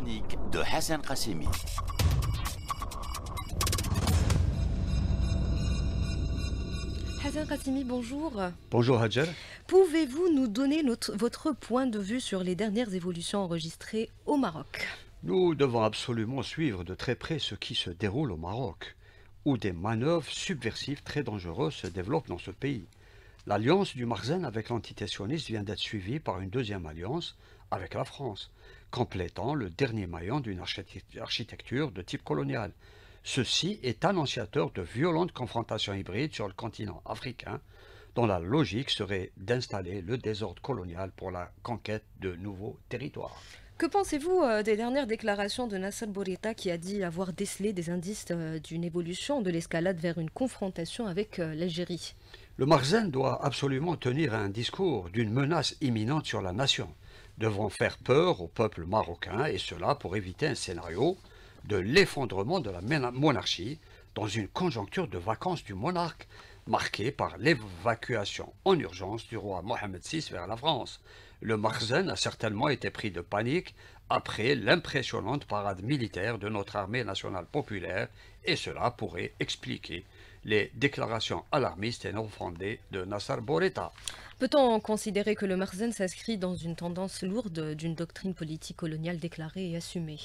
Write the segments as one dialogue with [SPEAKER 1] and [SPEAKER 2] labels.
[SPEAKER 1] de Hassan Khassimi.
[SPEAKER 2] Hassan Kassimi, bonjour. Bonjour Hajar. Pouvez-vous nous donner votre point de vue sur les dernières évolutions enregistrées au Maroc
[SPEAKER 1] Nous devons absolument suivre de très près ce qui se déroule au Maroc, où des manœuvres subversives très dangereuses se développent dans ce pays. L'alliance du Marzen avec l'antité vient d'être suivie par une deuxième alliance avec la France complétant le dernier maillon d'une architecture de type colonial. Ceci est annonciateur de violentes confrontations hybrides sur le continent africain, dont la logique serait d'installer le désordre colonial pour la conquête de nouveaux territoires.
[SPEAKER 2] Que pensez-vous euh, des dernières déclarations de Nasser Bourita qui a dit avoir décelé des indices euh, d'une évolution de l'escalade vers une confrontation avec euh, l'Algérie
[SPEAKER 1] Le Marzen doit absolument tenir un discours d'une menace imminente sur la nation devront faire peur au peuple marocain, et cela pour éviter un scénario de l'effondrement de la monarchie dans une conjoncture de vacances du monarque marquée par l'évacuation en urgence du roi Mohamed VI vers la France. Le Marzen a certainement été pris de panique après l'impressionnante parade militaire de notre armée nationale populaire, et cela pourrait expliquer les déclarations alarmistes et non fondées de Nassar Boretta.
[SPEAKER 2] Peut-on considérer que le Marzen s'inscrit dans une tendance lourde d'une doctrine politique coloniale déclarée et assumée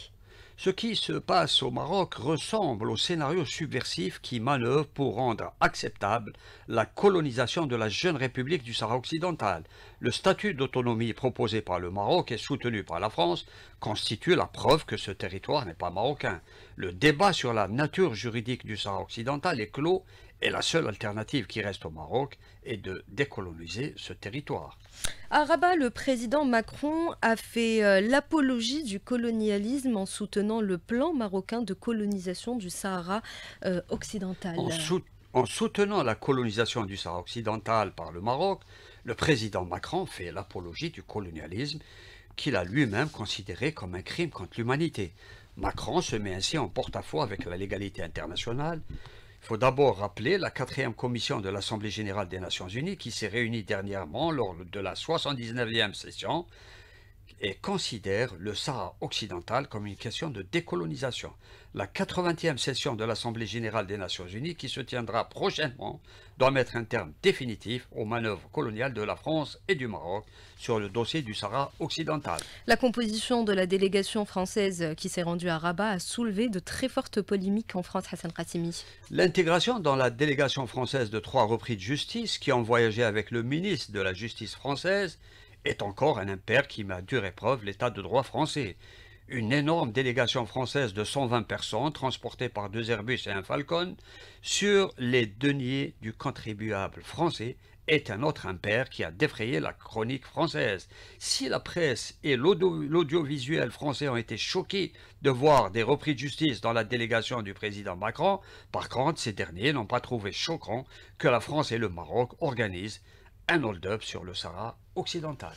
[SPEAKER 1] ce qui se passe au Maroc ressemble au scénario subversif qui manœuvre pour rendre acceptable la colonisation de la jeune République du Sahara occidental. Le statut d'autonomie proposé par le Maroc et soutenu par la France constitue la preuve que ce territoire n'est pas marocain. Le débat sur la nature juridique du Sahara occidental est clos et la seule alternative qui reste au Maroc et de décoloniser ce territoire.
[SPEAKER 2] À Rabat, le président Macron a fait euh, l'apologie du colonialisme en soutenant le plan marocain de colonisation du Sahara euh, occidental.
[SPEAKER 1] en soutenant la colonisation du Sahara occidental par le Maroc, le président Macron fait l'apologie du colonialisme qu'il a lui-même considéré comme un crime contre l'humanité. Macron se met ainsi en porte-à-faux avec la légalité internationale, il faut d'abord rappeler la quatrième commission de l'Assemblée générale des Nations unies qui s'est réunie dernièrement lors de la 79e session et considère le Sahara occidental comme une question de décolonisation. La 80e session de l'Assemblée générale des Nations unies, qui se tiendra prochainement, doit mettre un terme définitif aux manœuvres coloniales de la France et du Maroc sur le dossier du Sahara occidental.
[SPEAKER 2] La composition de la délégation française qui s'est rendue à Rabat a soulevé de très fortes polémiques en France, Hassan Khatimi.
[SPEAKER 1] L'intégration dans la délégation française de trois reprises de justice qui ont voyagé avec le ministre de la Justice française est encore un impair qui met à dure épreuve l'état de droit français. Une énorme délégation française de 120 personnes, transportée par deux Airbus et un Falcon, sur les deniers du contribuable français, est un autre impair qui a défrayé la chronique française. Si la presse et l'audiovisuel français ont été choqués de voir des repris de justice dans la délégation du président Macron, par contre, ces derniers n'ont pas trouvé choquant que la France et le Maroc organisent un hold-up sur le Sahara occidental.